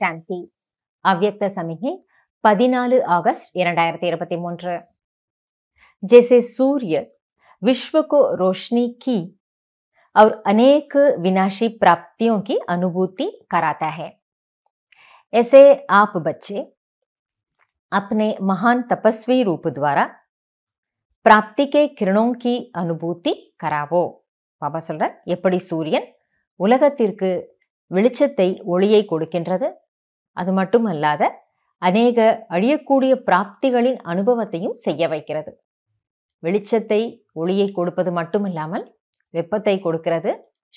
சாந்தி அவ்வியக்த சமிகை பதினாலு ஆகஸ்ட் இரண்டாயிரத்தி இருபத்தி மூன்று ஜெசே சூரிய விஸ்வகோ ரோஷ்னி கி அவர் அநேக विनाशी பிராப்தியோ கி अनुभूति कराता है ऐसे आप बच्चे अपने महान तपस्वी रूप द्वारा प्राप्ति के किरणों की பாபா சொல்ற எப்படி சூரியன் உலகத்திற்கு வெளிச்சத்தை ஒளியை கொடுக்கின்றது அது மட்டுமல்லாத அநேக அழியக்கூடிய பிராப்திகளின் அனுபவத்தையும் செய்ய வைக்கிறது வெளிச்சத்தை ஒளியை கொடுப்பது மட்டுமில்லாமல் வெப்பத்தை கொடுக்கிறது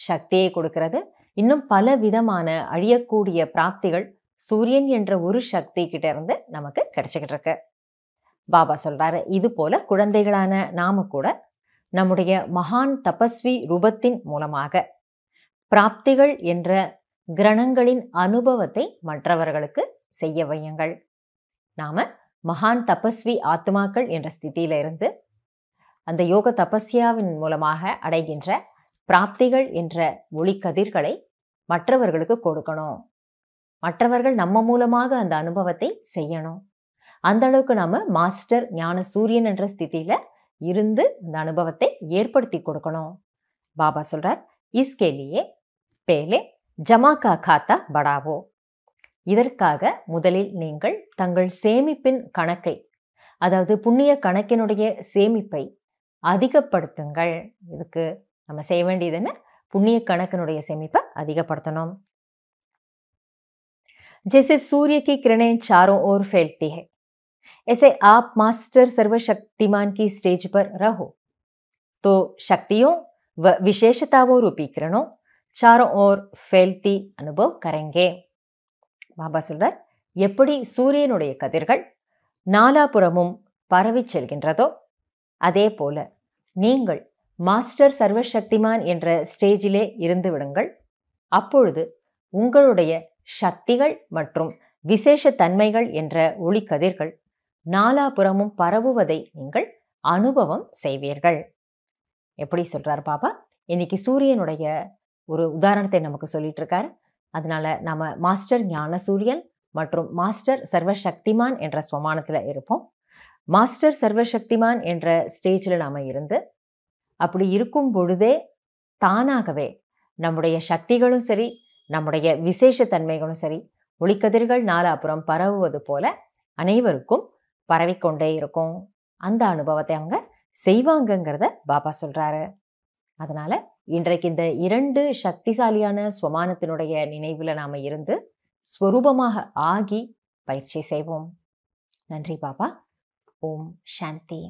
சக்தியை கொடுக்கிறது இன்னும் பல விதமான அழியக்கூடிய பிராப்திகள் சூரியன் என்ற ஒரு சக்தி கிட்ட இருந்து நமக்கு கிடைச்சிக்கிட்டு இருக்கு பாபா சொல்றாரு இது போல குழந்தைகளான நாம கூட நம்முடைய மகான் தபஸ்வி ரூபத்தின் மூலமாக பிராப்திகள் என்ற கிரணங்களின் அனுபவத்தை மற்றவர்களுக்கு செய்ய வையுங்கள் நாம் மகான் தபஸ்வி ஆத்மாக்கள் என்ற ஸ்திதியிலிருந்து அந்த யோக தபஸ்யாவின் மூலமாக அடைகின்ற பிராப்திகள் என்ற கதிர்களை மற்றவர்களுக்கு கொடுக்கணும் மற்றவர்கள் நம்ம மூலமாக அந்த அனுபவத்தை செய்யணும் அந்த அளவுக்கு நாம மாஸ்டர் ஞான சூரியன் என்ற ஸ்தித்தியில இருந்து அந்த அனுபவத்தை ஏற்படுத்தி கொடுக்கணும் பாபா சொல்றார் இஸ்கேலியே பேலே ஜமாக்கா காத்தா படாவோ இதற்காக முதலில் நீங்கள் தங்கள் சேமிப்பின் கணக்கை அதாவது புண்ணிய கணக்கினுடைய சேமிப்பை அதிகப்படுத்துங்கள் இதுக்கு நம்ம செய்ய வேண்டியது என்ன புண்ணிய கணக்கினுடைய சேமிப்பை அதிகப்படுத்தணும் जैसे சூரிய கி கிரணே சாரோ ஓர் फैलती है ऐसे आप मास्टर सर्वशक्तिमान की स्टेज पर रहो तो शक्तियों व विशेषताओं रूपी चारों ओर फैलती अनुभव करेंगे பாபா சொல்றார் எப்படி சூரியனுடைய கதிர்கள் நாலாபுறமும் பரவி செல்கின்றதோ அதே போல நீங்கள் மாஸ்டர் சர்வசக்திமான் என்ற ஸ்டேஜிலே இருந்து விடுங்கள் அப்பொழுது உங்களுடைய சக்திகள் மற்றும் விசேஷ தன்மைகள் என்ற ஒளிக்கதிர்கள் நாலாபுறமும் பரவுவதை நீங்கள் அனுபவம் செய்வீர்கள் எப்படி சொல்றார் பாபா இன்னைக்கு சூரியனுடைய ஒரு உதாரணத்தை நமக்கு சொல்லிட்டு இருக்காரு அதனால நம்ம மாஸ்டர் ஞான சூரியன் மற்றும் மாஸ்டர் சர்வசக்திமான் என்ற ஸ்வமானத்தில் இருப்போம் மாஸ்டர் சர்வசக்திமான் என்ற ஸ்டேஜில் நாம் இருந்து அப்படி இருக்கும் பொழுதே தானாகவே நம்முடைய சக்திகளும் சரி நம்முடைய விசேஷத்தன்மைகளும் சரி ஒளிக்கதிர்கள் நாலாப்புறம் பரவுவது போல அனைவருக்கும் பரவிக்கொண்டே இருக்கும் அந்த அனுபவத்தை அவங்க செய்வாங்கங்கிறத பாபா சொல்கிறாரு அதனால் இன்றைக்கு இந்த இரண்டு சக்திசாலியான ஸ்வமானத்தினுடைய நினைவில் நாம் இருந்து ஸ்வரூபமாக ஆகி பயிற்சி செய்வோம் நன்றி பாபா ஓம் சாந்தி